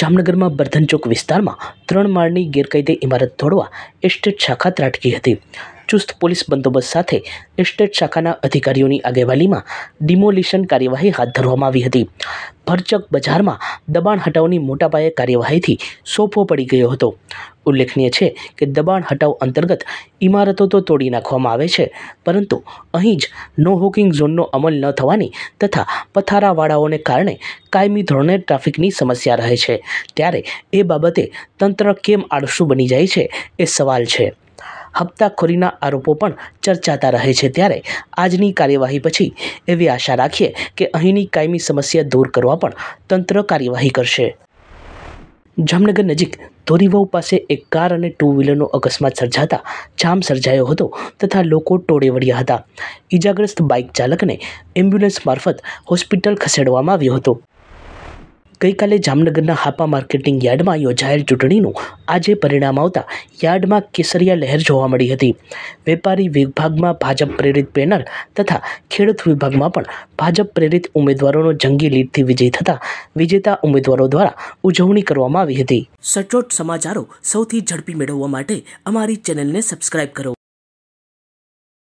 જામનગરમાં બર્ધનચોક વિસ્તારમાં ત્રણ માળની ગેરકાયદે ઇમારત તોડવા એસ્ટેટ શાખા ત્રાટકી હતી ચુસ્ત પોલીસ બંદોબસ્ત સાથે એસ્ટેટ શાખાના અધિકારીઓની આગેવાનીમાં ડિમોલિશન કાર્યવાહી હાથ ધરવામાં આવી હતી ભરચક બજારમાં દબાણ હટાવની મોટાપાયે કાર્યવાહીથી સોફો પડી ગયો હતો ઉલ્લેખનીય છે કે દબાણ હટાવ અંતર્ગત ઇમારતો તો તોડી નાખવામાં આવે છે પરંતુ અહીં જ નો હોકિંગ ઝોનનો અમલ ન થવાની તથા પથારાવાળાઓને કારણે કાયમી ધોરણે ટ્રાફિકની સમસ્યા રહે છે ત્યારે એ બાબતે તંત્ર કેમ આળસુ બની જાય છે એ સવાલ છે હપ્તાખોરીના આરોપો પણ ચર્ચાતા રહે છે ત્યારે આજની કાર્યવાહી પછી એવી આશા રાખીએ કે અહીંની કાયમી સમસ્યા દૂર કરવા પણ તંત્ર કાર્યવાહી કરશે જામનગર નજીક ધોરીવાવ પાસે એક કાર અને ટુ વ્હીલરનો અકસ્માત સર્જાતા જામ સર્જાયો હતો તથા લોકો ટોળે વળ્યા હતા ઈજાગ્રસ્ત બાઇક ચાલકને એમ્બ્યુલન્સ મારફત હોસ્પિટલ ખસેડવામાં આવ્યો હતો ગઈકાલે જામનગરના હાપા માર્કેટિંગ યાર્ડમાં યોજાયેલ ચૂંટણીનું આજે પરિણામ આવતા યાર્ડમાં કેસરિયા લહેર જોવા મળી હતી વેપારી વિભાગમાં ભાજપ પ્રેરિત પેનલ તથા ખેડૂત વિભાગમાં પણ ભાજપ પ્રેરિત ઉમેદવારોનો જંગી લીડથી વિજય થતા વિજેતા ઉમેદવારો દ્વારા ઉજવણી કરવામાં આવી હતી સચોટ સમાચારો સૌથી ઝડપી મેળવવા માટે અમારી ચેનલને સબસ્ક્રાઇબ કરો